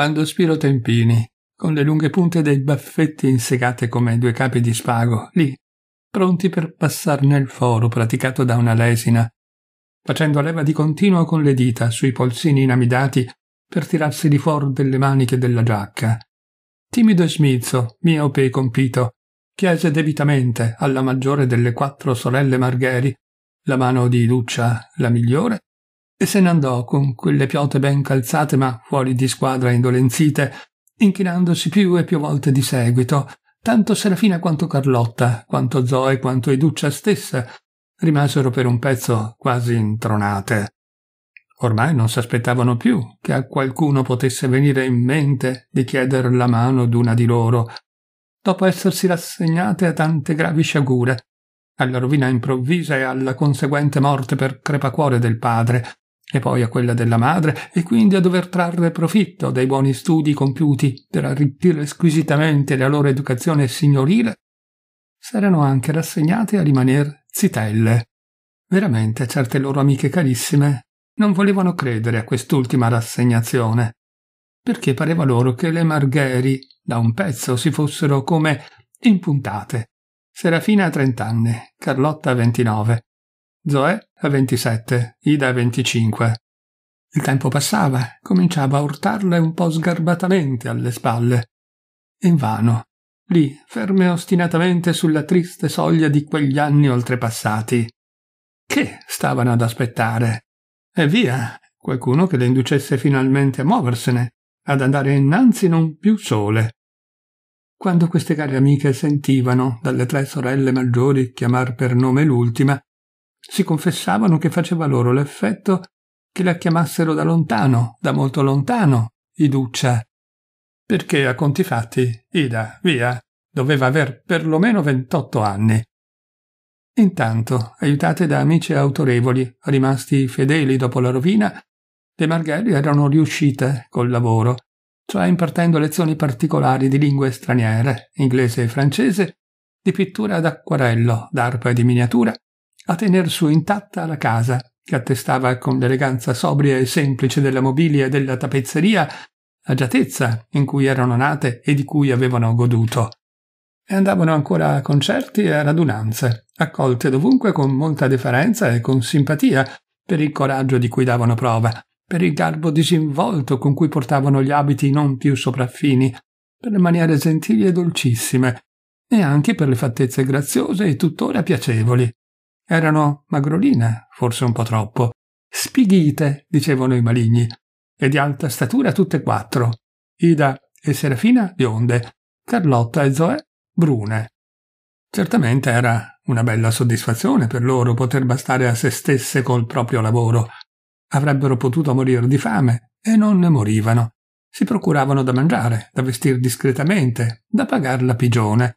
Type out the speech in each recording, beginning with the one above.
quando Spiro Tempini, con le lunghe punte dei baffetti insegate come due capi di spago, lì, pronti per passar nel foro praticato da una lesina, facendo leva di continuo con le dita sui polsini inamidati per tirarsi di fuori delle maniche della giacca. Timido e smizzo, miope e compito, chiese debitamente alla maggiore delle quattro sorelle Margheri, la mano di Duccia la migliore, e se ne andò con quelle piote ben calzate ma fuori di squadra indolenzite, inchinandosi più e più volte di seguito, tanto Serafina quanto Carlotta, quanto Zoe, quanto Educcia stessa, rimasero per un pezzo quasi intronate. Ormai non s'aspettavano più che a qualcuno potesse venire in mente di chieder la mano d'una di loro, dopo essersi rassegnate a tante gravi sciagure, alla rovina improvvisa e alla conseguente morte per crepacuore del padre, e poi a quella della madre, e quindi a dover trarre profitto dai buoni studi compiuti per arricchire squisitamente la loro educazione signorile, s'erano anche rassegnate a rimaner zitelle. Veramente certe loro amiche carissime non volevano credere a quest'ultima rassegnazione, perché pareva loro che le Margheri da un pezzo si fossero come impuntate. Serafina a trent'anni, Carlotta a ventinove, Zoe a 27, Ida a 25. Il tempo passava, cominciava a urtarle un po' sgarbatamente alle spalle. Invano, lì, ferme ostinatamente sulla triste soglia di quegli anni oltrepassati. Che stavano ad aspettare? E via, qualcuno che le inducesse finalmente a muoversene, ad andare innanzi non più sole. Quando queste care amiche sentivano dalle tre sorelle maggiori chiamar per nome l'ultima, si confessavano che faceva loro l'effetto che la chiamassero da lontano, da molto lontano, Iduccia. Perché a conti fatti, Ida, via, doveva aver perlomeno 28 anni. Intanto, aiutate da amici autorevoli, rimasti fedeli dopo la rovina, le Margheri erano riuscite col lavoro, cioè impartendo lezioni particolari di lingue straniere, inglese e francese, di pittura ad acquarello, d'arpa e di miniatura, a tener su intatta la casa, che attestava con l'eleganza sobria e semplice della mobilia e della tappezzeria l'agiatezza in cui erano nate e di cui avevano goduto. E andavano ancora a concerti e a radunanze, accolte dovunque con molta deferenza e con simpatia per il coraggio di cui davano prova, per il garbo disinvolto con cui portavano gli abiti non più sopraffini, per le maniere gentili e dolcissime, e anche per le fattezze graziose e tuttora piacevoli erano magroline, forse un po' troppo, spighite, dicevano i maligni, e di alta statura tutte e quattro. Ida e Serafina bionde, Carlotta e Zoe brune. Certamente era una bella soddisfazione per loro poter bastare a se stesse col proprio lavoro. Avrebbero potuto morire di fame e non ne morivano. Si procuravano da mangiare, da vestir discretamente, da pagar la pigione.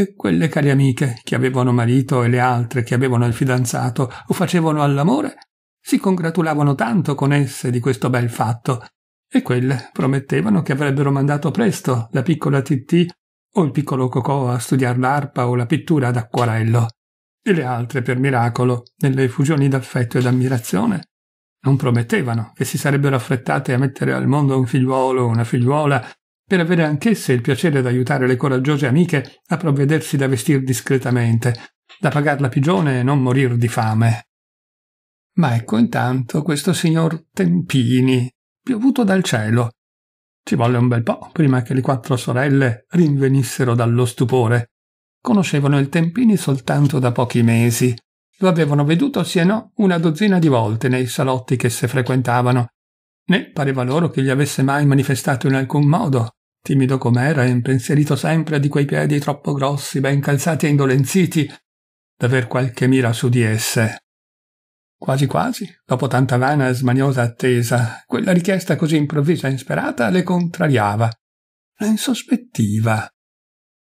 E quelle care amiche che avevano marito e le altre che avevano il fidanzato o facevano all'amore si congratulavano tanto con esse di questo bel fatto e quelle promettevano che avrebbero mandato presto la piccola Tittì o il piccolo Cocò a studiar l'arpa o la pittura ad acquarello e le altre per miracolo nelle effusioni d'affetto e d'ammirazione non promettevano che si sarebbero affrettate a mettere al mondo un figliuolo o una figliuola per avere anch'esse il piacere d'aiutare le coraggiose amiche a provvedersi da vestir discretamente, da pagar la pigione e non morir di fame. Ma ecco intanto questo signor Tempini, piovuto dal cielo. Ci volle un bel po' prima che le quattro sorelle rinvenissero dallo stupore. Conoscevano il Tempini soltanto da pochi mesi. Lo avevano veduto sì e no una dozzina di volte nei salotti che se frequentavano, né pareva loro che gli avesse mai manifestato in alcun modo timido com'era e impensierito sempre di quei piedi troppo grossi, ben calzati e indolenziti, d'aver qualche mira su di esse. Quasi quasi, dopo tanta vana e smaniosa attesa, quella richiesta così improvvisa e insperata le contrariava, la insospettiva.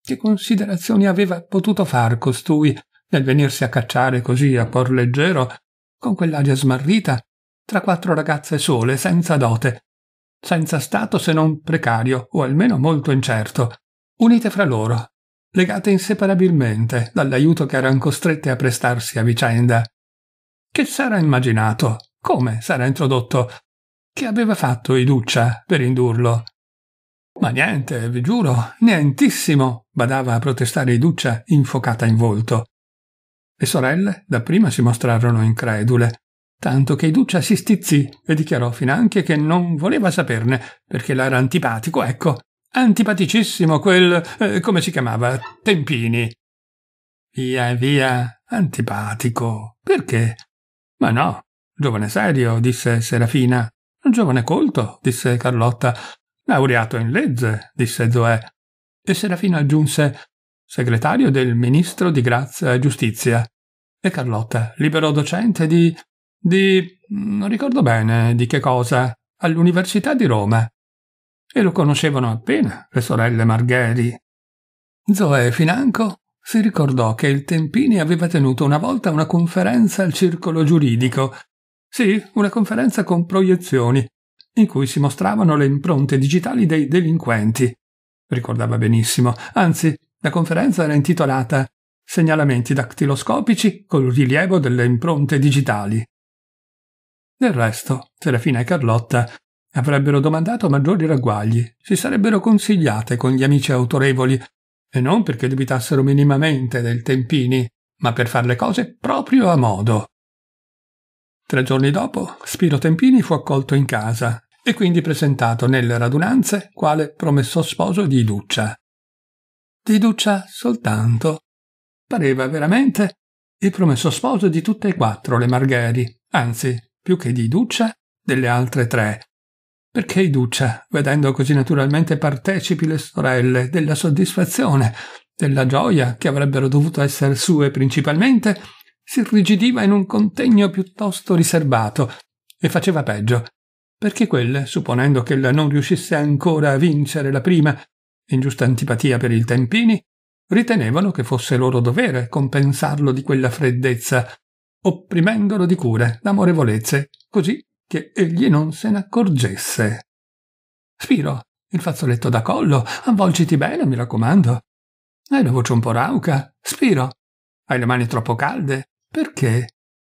Che considerazioni aveva potuto far costui nel venirsi a cacciare così a cor leggero, con quell'aria smarrita, tra quattro ragazze sole, senza dote, senza stato se non precario o almeno molto incerto, unite fra loro, legate inseparabilmente dall'aiuto che eran costrette a prestarsi a vicenda. Che s'era immaginato? Come s'era introdotto? Che aveva fatto Iduccia per indurlo? Ma niente, vi giuro, nientissimo, badava a protestare Iduccia infocata in volto. Le sorelle dapprima si mostrarono incredule, tanto che Iduccia si stizzì e dichiarò finanche che non voleva saperne, perché l'era antipatico, ecco, antipaticissimo quel, eh, come si chiamava, Tempini. Via, via, antipatico. Perché? Ma no, giovane serio, disse Serafina. Giovane colto, disse Carlotta. Laureato in legge, disse Zoè. E Serafina aggiunse segretario del ministro di grazia e giustizia. E Carlotta, libero docente di di... non ricordo bene di che cosa, all'Università di Roma. E lo conoscevano appena le sorelle Margheri. Zoe Financo si ricordò che il Tempini aveva tenuto una volta una conferenza al circolo giuridico. Sì, una conferenza con proiezioni, in cui si mostravano le impronte digitali dei delinquenti. Ricordava benissimo, anzi, la conferenza era intitolata Segnalamenti dactiloscopici col rilievo delle impronte digitali. Del resto, Serafina e Carlotta avrebbero domandato maggiori ragguagli, si sarebbero consigliate con gli amici autorevoli, e non perché dubitassero minimamente del Tempini, ma per fare le cose proprio a modo. Tre giorni dopo, Spiro Tempini fu accolto in casa e quindi presentato nelle radunanze quale promesso sposo di Iduccia. Di Iduccia soltanto. Pareva veramente il promesso sposo di tutte e quattro le Margheri, anzi più che di Iduccia, delle altre tre. Perché Iduccia, vedendo così naturalmente partecipi le sorelle della soddisfazione, della gioia che avrebbero dovuto essere sue principalmente, si irrigidiva in un contegno piuttosto riserbato e faceva peggio, perché quelle, supponendo che non riuscisse ancora a vincere la prima, ingiusta antipatia per il Tempini, ritenevano che fosse loro dovere compensarlo di quella freddezza opprimendolo di cure, d'amorevolezze, così che egli non se n'accorgesse. Spiro, il fazzoletto da collo, avvolgiti bene, mi raccomando. Hai la voce un po' rauca. Spiro, hai le mani troppo calde. Perché?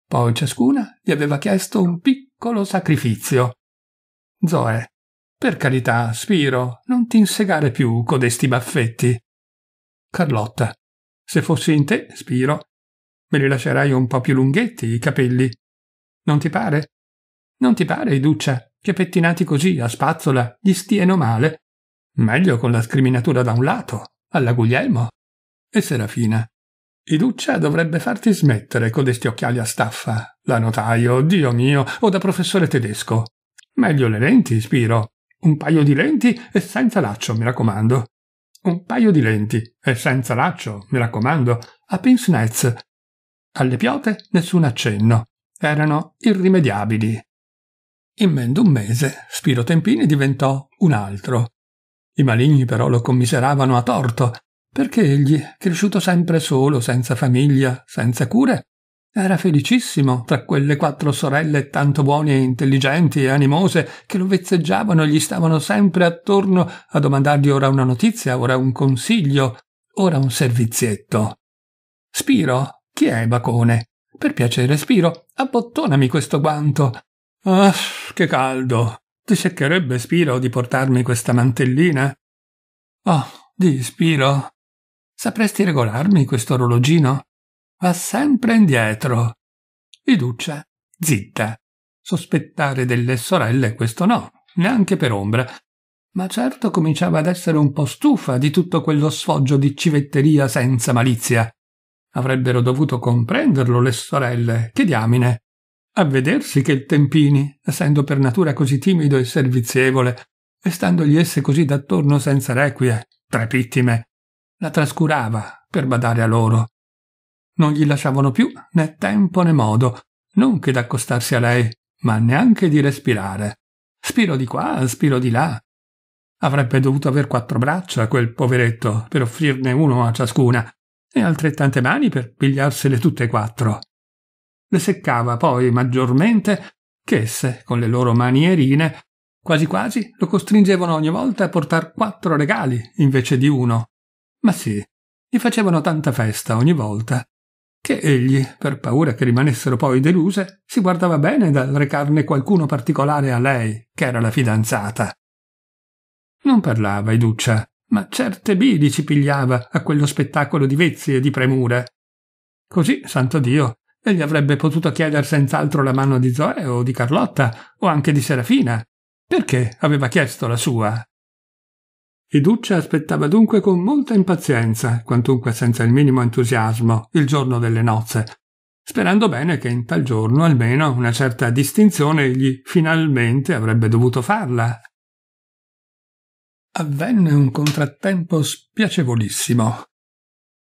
Poi ciascuna gli aveva chiesto un piccolo sacrificio. Zoe, per carità, Spiro, non ti insegare più codesti baffetti. Carlotta, se fossi in te, Spiro, Me li lascerai un po' più lunghetti i capelli. Non ti pare? Non ti pare, Iduccia, che pettinati così, a spazzola, gli stieno male? Meglio con la scriminatura da un lato, alla Guglielmo. E Serafina. Iduccia dovrebbe farti smettere codesti occhiali a staffa, da notaio, Dio mio, o da professore tedesco. Meglio le lenti, Spiro. Un paio di lenti e senza laccio, mi raccomando. Un paio di lenti e senza laccio, mi raccomando, a pince alle piote nessun accenno. Erano irrimediabili. In men d'un mese Spiro Tempini diventò un altro. I maligni però lo commiseravano a torto, perché egli, cresciuto sempre solo, senza famiglia, senza cure, era felicissimo tra quelle quattro sorelle tanto buone e intelligenti e animose che lo vezzeggiavano e gli stavano sempre attorno a domandargli ora una notizia, ora un consiglio, ora un servizietto. Spiro chi è Bacone? Per piacere, Spiro, abbottonami questo guanto. Ah, che caldo. Ti seccherebbe, Spiro, di portarmi questa mantellina? Oh, di Spiro. Sapresti regolarmi questo orologino? Va sempre indietro. Iduccia, zitta. Sospettare delle sorelle questo no, neanche per ombra. Ma certo cominciava ad essere un po' stufa di tutto quello sfoggio di civetteria senza malizia. Avrebbero dovuto comprenderlo le sorelle, che diamine. A vedersi che il Tempini, essendo per natura così timido e servizievole, e standogli esse così d'attorno senza requie, trepittime, la trascurava per badare a loro. Non gli lasciavano più né tempo né modo, non che d'accostarsi a lei, ma neanche di respirare. Spiro di qua, spiro di là. Avrebbe dovuto aver quattro braccia quel poveretto per offrirne uno a ciascuna, e altrettante mani per pigliarsele tutte e quattro. Le seccava poi maggiormente che esse, con le loro manierine, quasi quasi lo costringevano ogni volta a portar quattro regali invece di uno. Ma sì, gli facevano tanta festa ogni volta che egli, per paura che rimanessero poi deluse, si guardava bene dal recarne qualcuno particolare a lei, che era la fidanzata. Non parlava Iduccia, ma certe bili ci pigliava a quello spettacolo di vezzi e di premure. Così, santo Dio, egli avrebbe potuto chiedere senz'altro la mano di Zoe o di Carlotta o anche di Serafina. Perché aveva chiesto la sua? Iduccia aspettava dunque con molta impazienza, quantunque senza il minimo entusiasmo, il giorno delle nozze, sperando bene che in tal giorno almeno una certa distinzione egli finalmente avrebbe dovuto farla avvenne un contrattempo spiacevolissimo.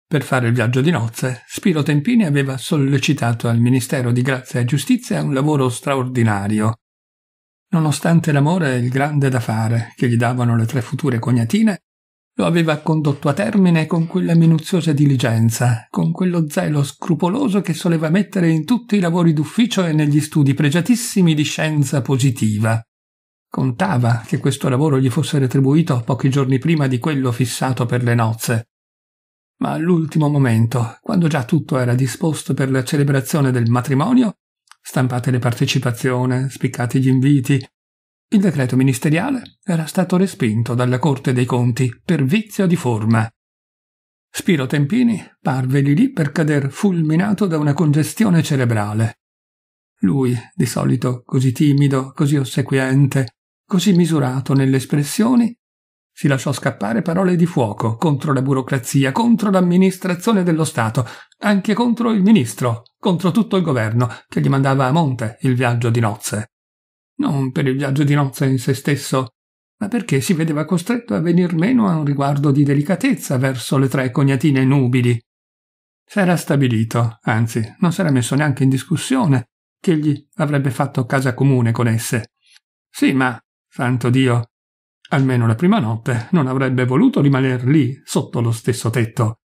Per fare il viaggio di nozze, Spiro Tempini aveva sollecitato al Ministero di Grazia e Giustizia un lavoro straordinario. Nonostante l'amore e il grande da fare che gli davano le tre future cognatine, lo aveva condotto a termine con quella minuziosa diligenza, con quello zelo scrupoloso che soleva mettere in tutti i lavori d'ufficio e negli studi pregiatissimi di scienza positiva. Contava che questo lavoro gli fosse retribuito pochi giorni prima di quello fissato per le nozze. Ma all'ultimo momento, quando già tutto era disposto per la celebrazione del matrimonio, stampate le partecipazioni, spiccati gli inviti, il decreto ministeriale era stato respinto dalla Corte dei Conti per vizio di forma. Spiro Tempini parve lì lì per cader fulminato da una congestione cerebrale. Lui, di solito così timido, così ossequiente, così misurato nelle espressioni, si lasciò scappare parole di fuoco contro la burocrazia, contro l'amministrazione dello Stato, anche contro il ministro, contro tutto il governo che gli mandava a monte il viaggio di nozze. Non per il viaggio di nozze in se stesso, ma perché si vedeva costretto a venir meno a un riguardo di delicatezza verso le tre cognatine nubili. S'era stabilito, anzi, non s'era messo neanche in discussione, che egli avrebbe fatto casa comune con esse. Sì, ma Santo Dio! Almeno la prima notte non avrebbe voluto rimaner lì, sotto lo stesso tetto.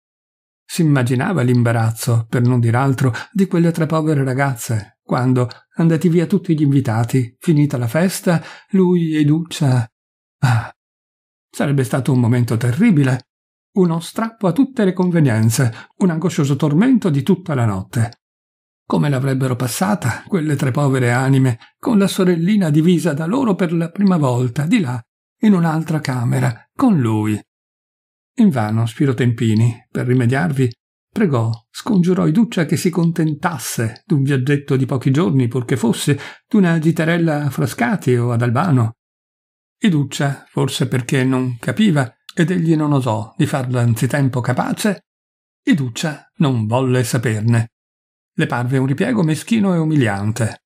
S'immaginava l'imbarazzo, per non dir altro, di quelle tre povere ragazze, quando, andati via tutti gli invitati, finita la festa, lui e Duccia... Ah! Sarebbe stato un momento terribile, uno strappo a tutte le convenienze, un angoscioso tormento di tutta la notte. Come l'avrebbero passata quelle tre povere anime, con la sorellina divisa da loro per la prima volta, di là, in un'altra camera, con lui. Invano Spiro Tempini, per rimediarvi, pregò, scongiurò Iduccia che si contentasse d'un viaggetto di pochi giorni, purché fosse, d'una giterella a Frascati o ad Albano. Iduccia, forse perché non capiva ed egli non osò di farla anzitempo capace, Iduccia non volle saperne. Le parve un ripiego meschino e umiliante.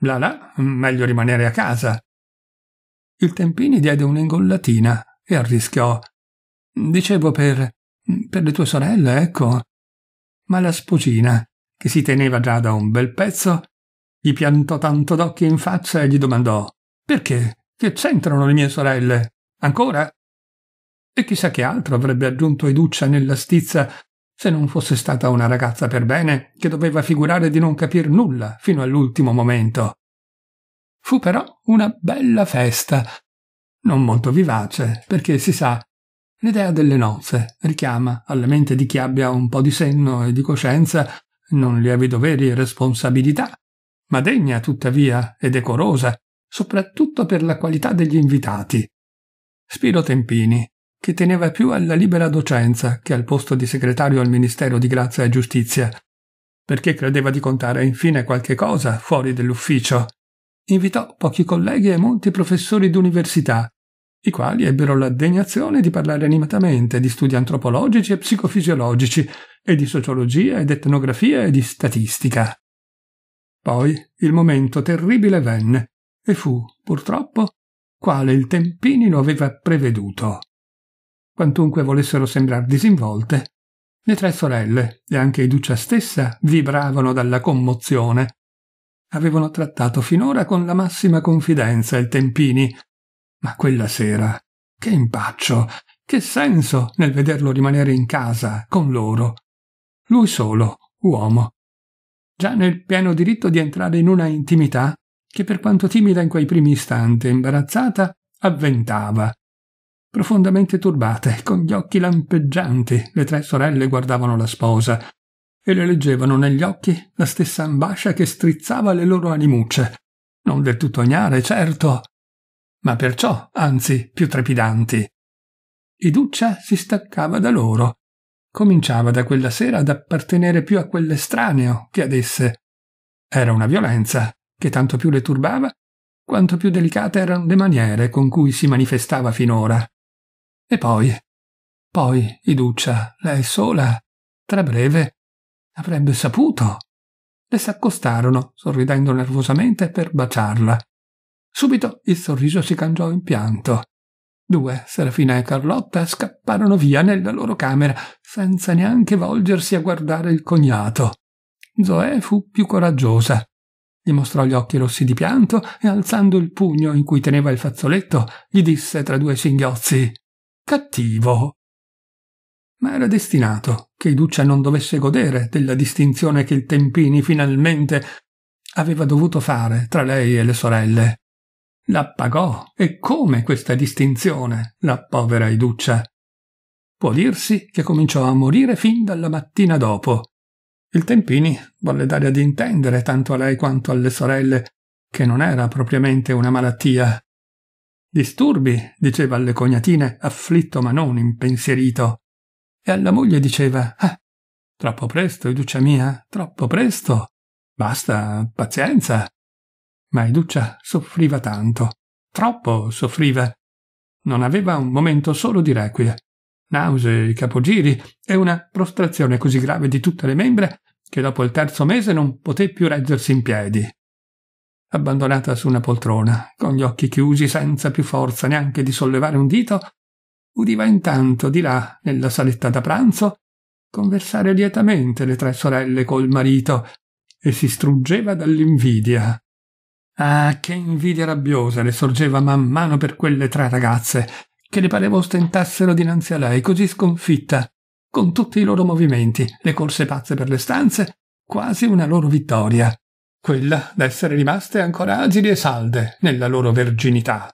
Là là, mm, meglio rimanere a casa. Il Tempini diede un'ingollatina e arrischiò. Dicevo per... Mm, per le tue sorelle, ecco. Ma la sposina, che si teneva già da un bel pezzo, gli piantò tanto d'occhi in faccia e gli domandò «Perché? Che c'entrano le mie sorelle? Ancora?» E chissà che altro avrebbe aggiunto Educcia nella stizza se non fosse stata una ragazza per bene che doveva figurare di non capir nulla fino all'ultimo momento. Fu però una bella festa, non molto vivace, perché si sa, l'idea delle nozze richiama alla mente di chi abbia un po' di senno e di coscienza non lievi doveri e responsabilità, ma degna tuttavia e decorosa, soprattutto per la qualità degli invitati. Spiro Tempini che teneva più alla libera docenza che al posto di segretario al Ministero di Grazia e Giustizia, perché credeva di contare infine qualche cosa fuori dell'ufficio. Invitò pochi colleghi e molti professori d'università, i quali ebbero la degnazione di parlare animatamente di studi antropologici e psicofisiologici, e di sociologia ed etnografia e di statistica. Poi il momento terribile venne, e fu, purtroppo, quale il Tempini lo aveva preveduto quantunque volessero sembrar disinvolte. Le tre sorelle e anche Iduccia stessa vibravano dalla commozione. Avevano trattato finora con la massima confidenza il Tempini, ma quella sera che impaccio, che senso nel vederlo rimanere in casa con loro. Lui solo, uomo, già nel pieno diritto di entrare in una intimità che per quanto timida in quei primi istanti e imbarazzata avventava Profondamente turbate, con gli occhi lampeggianti, le tre sorelle guardavano la sposa e le leggevano negli occhi la stessa ambascia che strizzava le loro animucce. Non del tutto ignare, certo, ma perciò, anzi, più trepidanti. Iduccia si staccava da loro. Cominciava da quella sera ad appartenere più a quell'estraneo che ad esse. Era una violenza che tanto più le turbava quanto più delicate erano le maniere con cui si manifestava finora. E poi, poi, Iduccia, lei sola, tra breve, avrebbe saputo. Le s'accostarono, sorridendo nervosamente, per baciarla. Subito il sorriso si cangiò in pianto. Due, Serafina e Carlotta, scapparono via nella loro camera, senza neanche volgersi a guardare il cognato. Zoè fu più coraggiosa. Gli mostrò gli occhi rossi di pianto e, alzando il pugno in cui teneva il fazzoletto, gli disse tra due singhiozzi cattivo. Ma era destinato che Iduccia non dovesse godere della distinzione che il Tempini finalmente aveva dovuto fare tra lei e le sorelle. La pagò, e come questa distinzione, la povera Iduccia. Può dirsi che cominciò a morire fin dalla mattina dopo. Il Tempini volle dare ad intendere tanto a lei quanto alle sorelle che non era propriamente una malattia, Disturbi, diceva alle cognatine, afflitto ma non impensierito. E alla moglie diceva, ah, troppo presto, Iduccia mia, troppo presto. Basta, pazienza. Ma Iduccia soffriva tanto, troppo soffriva. Non aveva un momento solo di requie. Nausee, capogiri e una prostrazione così grave di tutte le membra che dopo il terzo mese non poté più reggersi in piedi abbandonata su una poltrona, con gli occhi chiusi senza più forza neanche di sollevare un dito, udiva intanto di là, nella saletta da pranzo, conversare lietamente le tre sorelle col marito e si struggeva dall'invidia. Ah, che invidia rabbiosa le sorgeva man mano per quelle tre ragazze, che le pareva ostentassero dinanzi a lei, così sconfitta, con tutti i loro movimenti, le corse pazze per le stanze, quasi una loro vittoria quella d'essere rimaste ancora agili e salde nella loro verginità.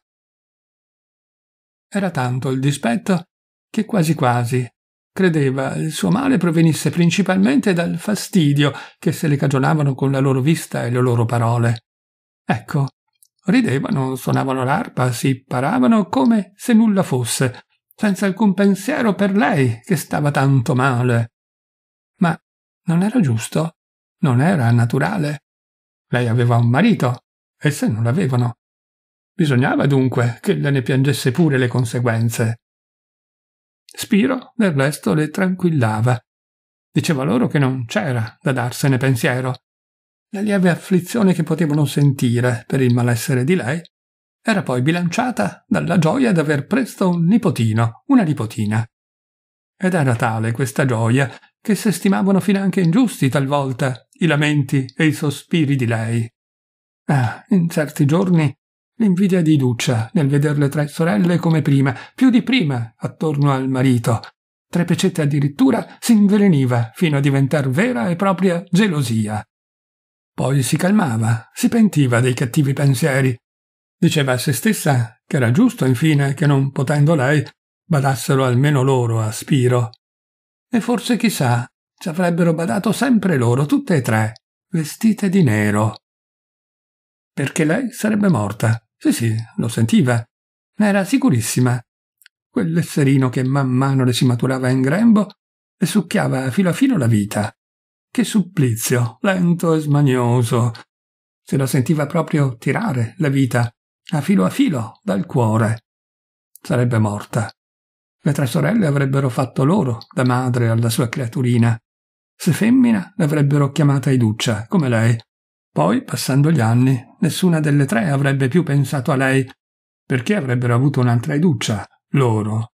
Era tanto il dispetto che quasi quasi credeva il suo male provenisse principalmente dal fastidio che se le cagionavano con la loro vista e le loro parole. Ecco, ridevano, suonavano l'arpa, si paravano come se nulla fosse, senza alcun pensiero per lei che stava tanto male. Ma non era giusto, non era naturale. Lei aveva un marito, esse non l'avevano. Bisognava dunque che le ne piangesse pure le conseguenze. Spiro, del resto, le tranquillava. Diceva loro che non c'era da darsene pensiero. La lieve afflizione che potevano sentire per il malessere di lei era poi bilanciata dalla gioia d'aver presto un nipotino, una nipotina. Ed era tale questa gioia che se stimavano finanche ingiusti talvolta i lamenti e i sospiri di lei. Ah, in certi giorni l'invidia di Iduccia nel veder le tre sorelle come prima, più di prima, attorno al marito. Trepecette addirittura si inveleniva fino a diventar vera e propria gelosia. Poi si calmava, si pentiva dei cattivi pensieri. Diceva a se stessa che era giusto, infine, che non potendo lei, badassero almeno loro a Spiro e forse chissà, ci avrebbero badato sempre loro, tutte e tre, vestite di nero. Perché lei sarebbe morta. Sì, sì, lo sentiva. Ne era sicurissima. Quell'esserino che man mano le si maturava in grembo le succhiava filo a filo la vita. Che supplizio, lento e smanioso. Se la sentiva proprio tirare la vita, a filo a filo, dal cuore. Sarebbe morta. Le tre sorelle avrebbero fatto loro da madre alla sua creaturina. Se femmina, l'avrebbero chiamata Iduccia, come lei. Poi, passando gli anni, nessuna delle tre avrebbe più pensato a lei, perché avrebbero avuto un'altra Iduccia, loro.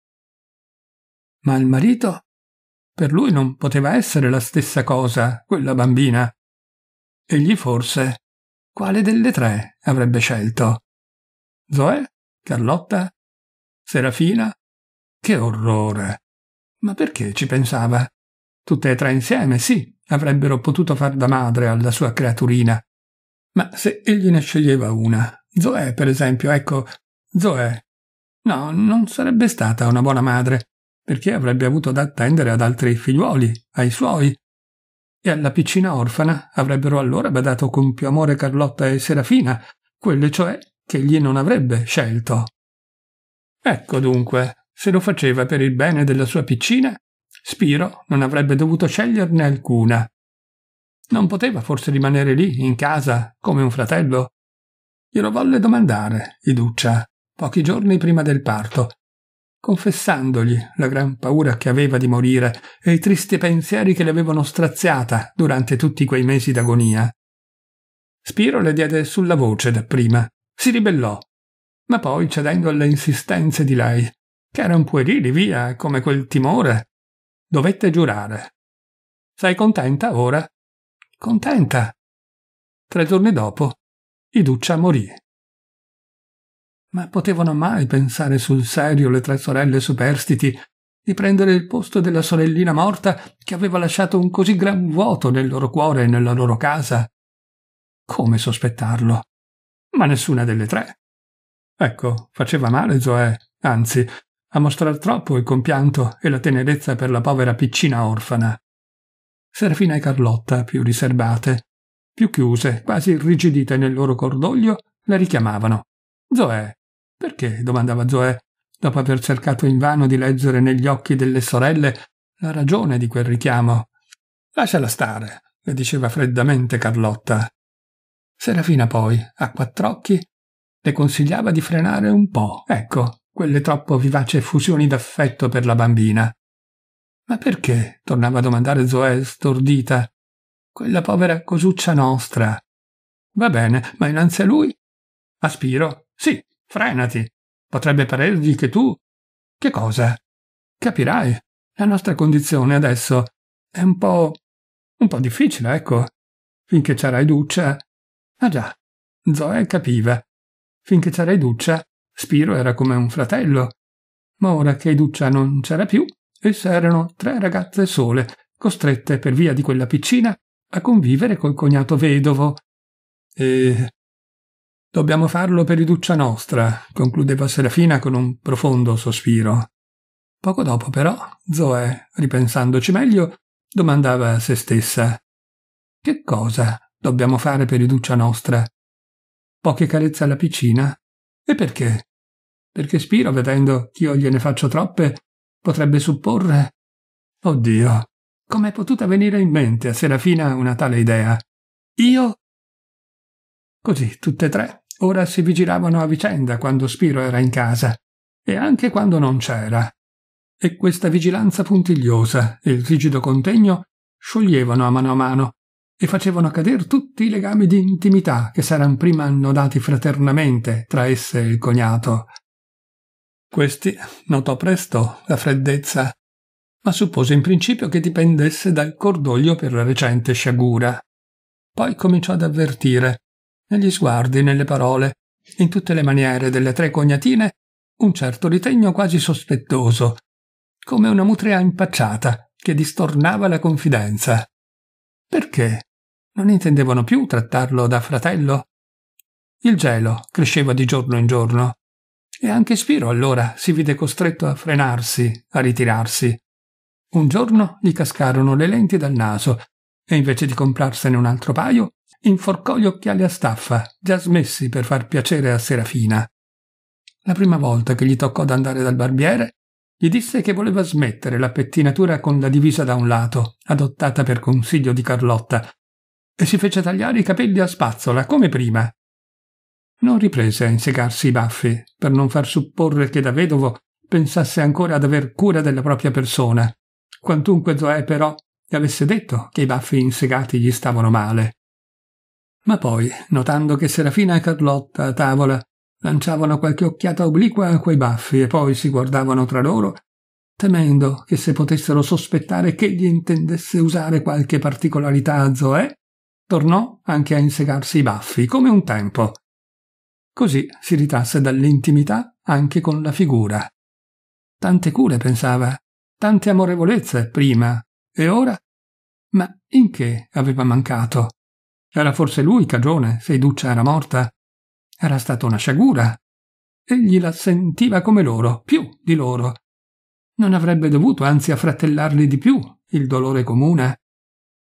Ma il marito? Per lui non poteva essere la stessa cosa, quella bambina. Egli forse quale delle tre avrebbe scelto? Zoe? Carlotta? Serafina? Che orrore! Ma perché ci pensava? Tutte e tre insieme, sì, avrebbero potuto far da madre alla sua creaturina. Ma se egli ne sceglieva una, Zoe, per esempio, ecco, Zoe. No, non sarebbe stata una buona madre, perché avrebbe avuto da attendere ad altri figliuoli, ai suoi. E alla piccina orfana avrebbero allora badato con più amore Carlotta e Serafina, quelle cioè che egli non avrebbe scelto. Ecco dunque se lo faceva per il bene della sua piccina, Spiro non avrebbe dovuto sceglierne alcuna. Non poteva forse rimanere lì, in casa, come un fratello? Glielo volle domandare, Iduccia, pochi giorni prima del parto, confessandogli la gran paura che aveva di morire e i tristi pensieri che le avevano straziata durante tutti quei mesi d'agonia. Spiro le diede sulla voce dapprima, si ribellò, ma poi, cedendo alle insistenze di lei, che non puerili via, come quel timore. Dovette giurare. Sei contenta ora? Contenta. Tre giorni dopo, Iduccia morì. Ma potevano mai pensare sul serio le tre sorelle superstiti di prendere il posto della sorellina morta che aveva lasciato un così gran vuoto nel loro cuore e nella loro casa? Come sospettarlo? Ma nessuna delle tre. Ecco, faceva male Zoe, anzi, a mostrare troppo il compianto e la tenerezza per la povera piccina orfana. Serafina e Carlotta, più riserbate, più chiuse, quasi irrigidite nel loro cordoglio, la richiamavano. Zoè. Perché? domandava Zoè, dopo aver cercato invano di leggere negli occhi delle sorelle la ragione di quel richiamo. Lasciala stare, le diceva freddamente Carlotta. Serafina poi, a quattr'occhi, le consigliava di frenare un po', ecco, quelle troppo vivaci effusioni d'affetto per la bambina. Ma perché? tornava a domandare Zoe stordita. Quella povera cosuccia nostra. Va bene, ma innanzi a lui? Aspiro. Sì, frenati. Potrebbe parergli che tu. Che cosa? Capirai. La nostra condizione adesso è un po. un po' difficile, ecco. Finché c'era Iduccia. Ah già, Zoe capiva. Finché c'era Iduccia Spiro era come un fratello. Ma ora che Iduccia non c'era più, esse erano tre ragazze sole, costrette per via di quella piccina a convivere col cognato vedovo. E Dobbiamo farlo per riduccia nostra, concludeva Serafina con un profondo sospiro. Poco dopo, però, Zoe, ripensandoci meglio, domandava a se stessa: Che cosa dobbiamo fare per riduccia nostra? Poche carezze alla piccina? E perché? Perché Spiro, vedendo che io gliene faccio troppe, potrebbe supporre... Oddio, com'è potuta venire in mente a Serafina una tale idea? Io? Così, tutte e tre, ora si vigilavano a vicenda quando Spiro era in casa e anche quando non c'era. E questa vigilanza puntigliosa e il rigido contegno scioglievano a mano a mano e facevano cader tutti i legami di intimità che s'eran prima annodati fraternamente tra esse e il cognato. Questi notò presto la freddezza, ma suppose in principio che dipendesse dal cordoglio per la recente sciagura. Poi cominciò ad avvertire, negli sguardi, nelle parole, in tutte le maniere delle tre cognatine, un certo ritegno quasi sospettoso, come una mutrea impacciata che distornava la confidenza. Perché? Non intendevano più trattarlo da fratello? Il gelo cresceva di giorno in giorno e anche Spiro allora si vide costretto a frenarsi, a ritirarsi. Un giorno gli cascarono le lenti dal naso e invece di comprarsene un altro paio, inforcò gli occhiali a staffa, già smessi per far piacere a Serafina. La prima volta che gli toccò d'andare dal barbiere, gli disse che voleva smettere la pettinatura con la divisa da un lato, adottata per consiglio di Carlotta, e si fece tagliare i capelli a spazzola, come prima. Non riprese a insegarsi i baffi, per non far supporre che da vedovo pensasse ancora ad aver cura della propria persona. Quantunque Zoe, però, gli avesse detto che i baffi insegati gli stavano male. Ma poi, notando che Serafina e Carlotta a tavola lanciavano qualche occhiata obliqua a quei baffi e poi si guardavano tra loro, temendo che se potessero sospettare che gli intendesse usare qualche particolarità a Zoe, tornò anche a insegarsi i baffi, come un tempo. Così si ritrasse dall'intimità anche con la figura. Tante cure, pensava, tante amorevolezze prima, e ora? Ma in che aveva mancato? Era forse lui cagione se Iduccia era morta? Era stata una sciagura. Egli la sentiva come loro, più di loro. Non avrebbe dovuto anzi affratellarli di più il dolore comune.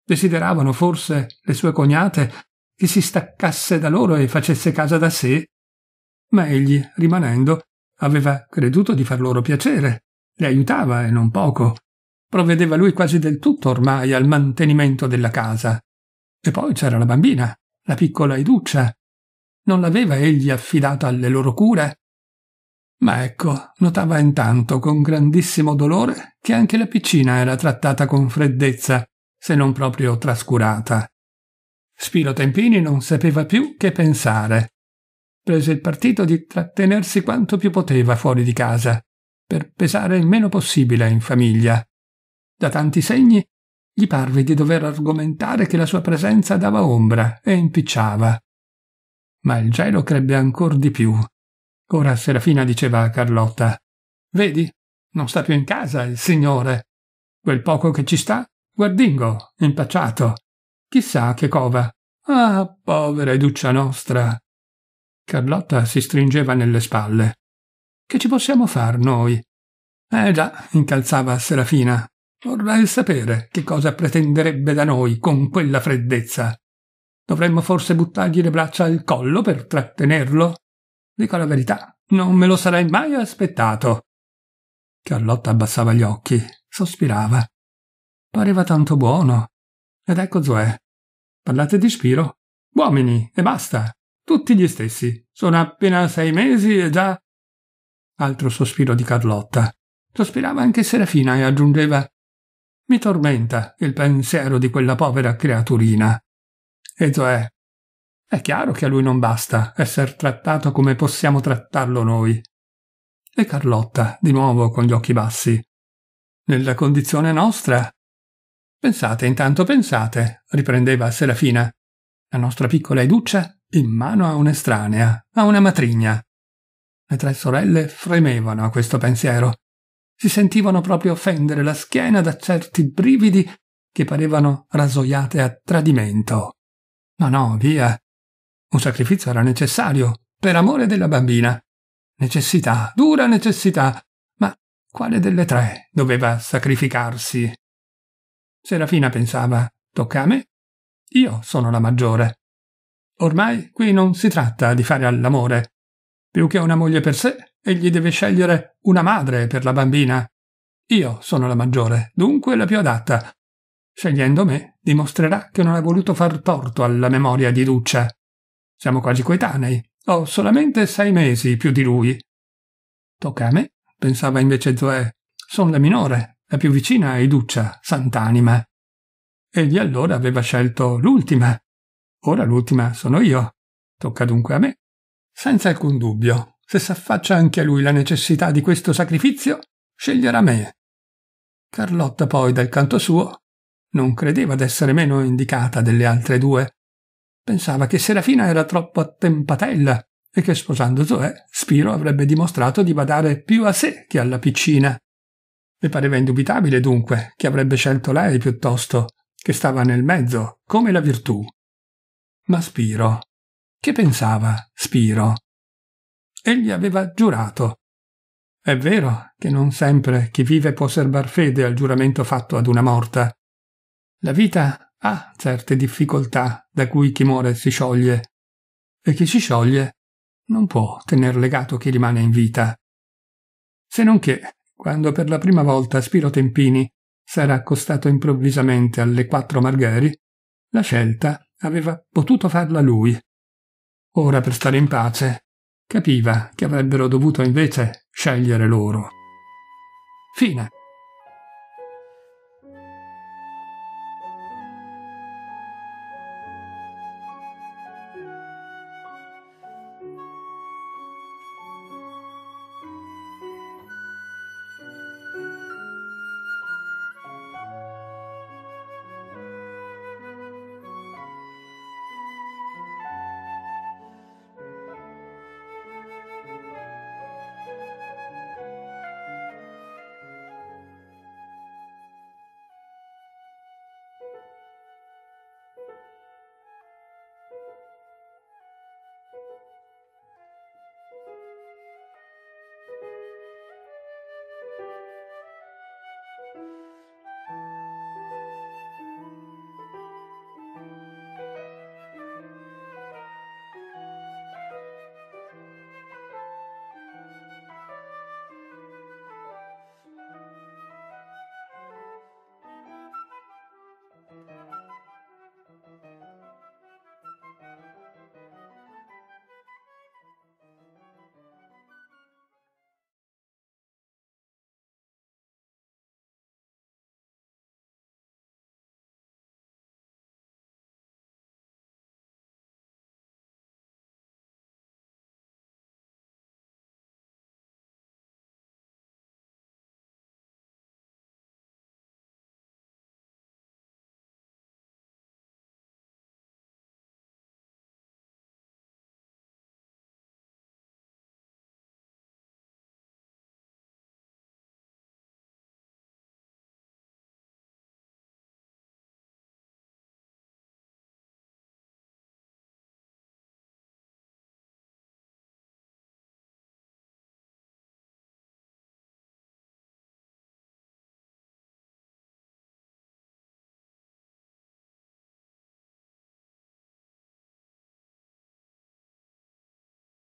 Desideravano forse le sue cognate che si staccasse da loro e facesse casa da sé? Ma egli, rimanendo, aveva creduto di far loro piacere, le aiutava e non poco. Provvedeva lui quasi del tutto ormai al mantenimento della casa. E poi c'era la bambina, la piccola Iduccia, non l'aveva egli affidata alle loro cure? Ma ecco, notava intanto con grandissimo dolore che anche la piccina era trattata con freddezza, se non proprio trascurata. Spiro Tempini non sapeva più che pensare. Prese il partito di trattenersi quanto più poteva fuori di casa, per pesare il meno possibile in famiglia. Da tanti segni gli parve di dover argomentare che la sua presenza dava ombra e impicciava ma il gelo crebbe ancor di più. Ora Serafina diceva a Carlotta Vedi, non sta più in casa il signore. Quel poco che ci sta, guardingo, impacciato. Chissà che cova. Ah, povera Iduccia nostra. Carlotta si stringeva nelle spalle. Che ci possiamo far noi? Eh già, incalzava Serafina. Vorrei sapere che cosa pretenderebbe da noi con quella freddezza. Dovremmo forse buttargli le braccia al collo per trattenerlo? Dico la verità, non me lo sarei mai aspettato. Carlotta abbassava gli occhi, sospirava. Pareva tanto buono. Ed ecco Zoe. Parlate di Spiro. Uomini, e basta. Tutti gli stessi. Sono appena sei mesi e già... Altro sospiro di Carlotta. Sospirava anche Serafina e aggiungeva Mi tormenta il pensiero di quella povera creaturina. E cioè, è chiaro che a lui non basta essere trattato come possiamo trattarlo noi. E Carlotta, di nuovo con gli occhi bassi. Nella condizione nostra? Pensate, intanto pensate, riprendeva Serafina. La nostra piccola Educcia in mano a un'estranea, a una matrigna. Le tre sorelle fremevano a questo pensiero. Si sentivano proprio fendere la schiena da certi brividi che parevano rasoiate a tradimento. Ma no, via. Un sacrificio era necessario, per amore della bambina. Necessità, dura necessità. Ma quale delle tre doveva sacrificarsi? Serafina pensava, tocca a me? Io sono la maggiore. Ormai qui non si tratta di fare all'amore. Più che una moglie per sé, egli deve scegliere una madre per la bambina. Io sono la maggiore, dunque la più adatta, Scegliendo me, dimostrerà che non ha voluto far torto alla memoria di Duccia. Siamo quasi coetanei. Ho solamente sei mesi più di lui. Tocca a me, pensava invece Zoe. Sono la minore, la più vicina a Iduccia, sant'anima. Egli allora aveva scelto l'ultima. Ora l'ultima sono io. Tocca dunque a me. Senza alcun dubbio, se s'affaccia anche a lui la necessità di questo sacrificio, sceglierà me. Carlotta poi, dal canto suo, non credeva d'essere meno indicata delle altre due. Pensava che Serafina era troppo attempatella e che sposando Zoe, Spiro avrebbe dimostrato di badare più a sé che alla piccina. Le pareva indubitabile, dunque, che avrebbe scelto lei piuttosto, che stava nel mezzo, come la virtù. Ma Spiro. Che pensava Spiro? Egli aveva giurato. È vero che non sempre chi vive può serbar fede al giuramento fatto ad una morta, la vita ha certe difficoltà da cui chi muore si scioglie e chi si scioglie non può tener legato chi rimane in vita. Se non che, quando per la prima volta Spiro Tempini s'era accostato improvvisamente alle quattro Margheri, la scelta aveva potuto farla lui. Ora, per stare in pace, capiva che avrebbero dovuto invece scegliere loro. Fine.